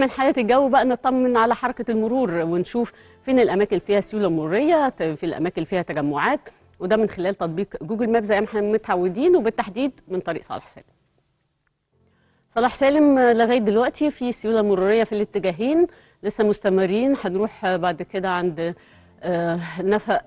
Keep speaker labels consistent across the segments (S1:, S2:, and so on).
S1: من حالة الجو بقى نطمن على حركة المرور ونشوف فين الأماكن فيها سيولة مرورية في الأماكن فيها تجمعات وده من خلال تطبيق جوجل ماب زي ما احنا متعودين وبالتحديد من طريق صالح سالم. صالح سالم لغاية دلوقتي في سيولة مرورية في الاتجاهين لسه مستمرين هنروح بعد كده عند آه، نفق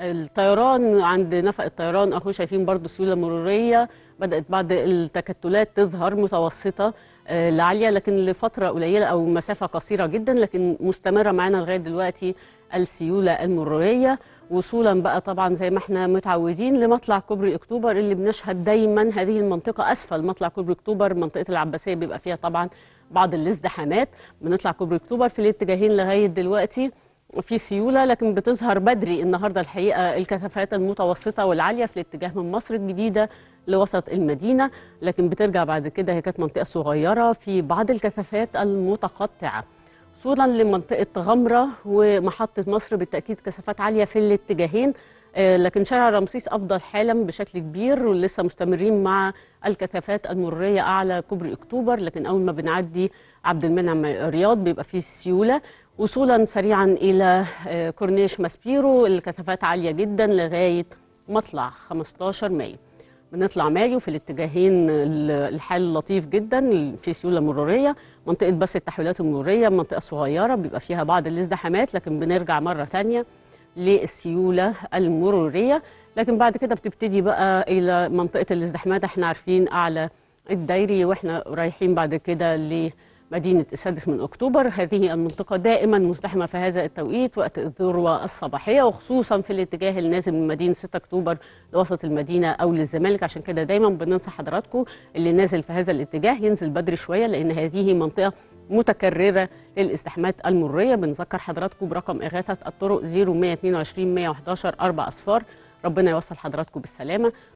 S1: الطيران عند نفق الطيران اهو شايفين برضو السيوله المروريه بدات بعد التكتلات تظهر متوسطه آه، لعاليه لكن لفتره قليله او مسافه قصيره جدا لكن مستمره معانا لغايه دلوقتي السيوله المروريه وصولا بقى طبعا زي ما احنا متعودين لمطلع كوبري اكتوبر اللي بنشهد دايما هذه المنطقه اسفل مطلع كوبري اكتوبر منطقه العباسيه بيبقى فيها طبعا بعض الازدحامات بنطلع كوبري اكتوبر في الاتجاهين لغايه دلوقتي في سيوله لكن بتظهر بدري النهارده الحقيقه الكثافات المتوسطه والعاليه في الاتجاه من مصر الجديده لوسط المدينه لكن بترجع بعد كده هي كانت منطقه صغيره في بعض الكثافات المتقطعه وصولا لمنطقه غمره ومحطه مصر بالتاكيد كثافات عاليه في الاتجاهين آه، لكن شارع رمسيس افضل حالا بشكل كبير ولسه مستمرين مع الكثافات المروريه اعلى كوبري اكتوبر لكن اول ما بنعدي عبد المنعم رياض بيبقى فيه سيوله وصولا سريعا الى آه، كورنيش ماسبيرو الكثافات عاليه جدا لغايه مطلع 15 مايو بنطلع مايو في الاتجاهين الحال لطيف جدا في سيوله مروريه منطقه بس التحويلات المروريه منطقه صغيره بيبقى فيها بعض الازدحامات لكن بنرجع مره ثانيه للسيوله المروريه لكن بعد كده بتبتدي بقى الى منطقه الازدحامات احنا عارفين اعلى الدايري واحنا رايحين بعد كده ل مدينة السادس من أكتوبر هذه المنطقة دائما مزدحمة في هذا التوقيت وقت الذروة الصباحية وخصوصا في الاتجاه النازل من مدينة 6 أكتوبر لوسط المدينة أو للزمالك عشان كده دايما بننصح حضراتكم اللي نازل في هذا الاتجاه ينزل بدري شوية لأن هذه منطقة متكررة للاستحمات المرية بنذكر حضراتكم برقم إغاثة الطرق 0122 111 4 أصفار ربنا يوصل حضراتكم بالسلامة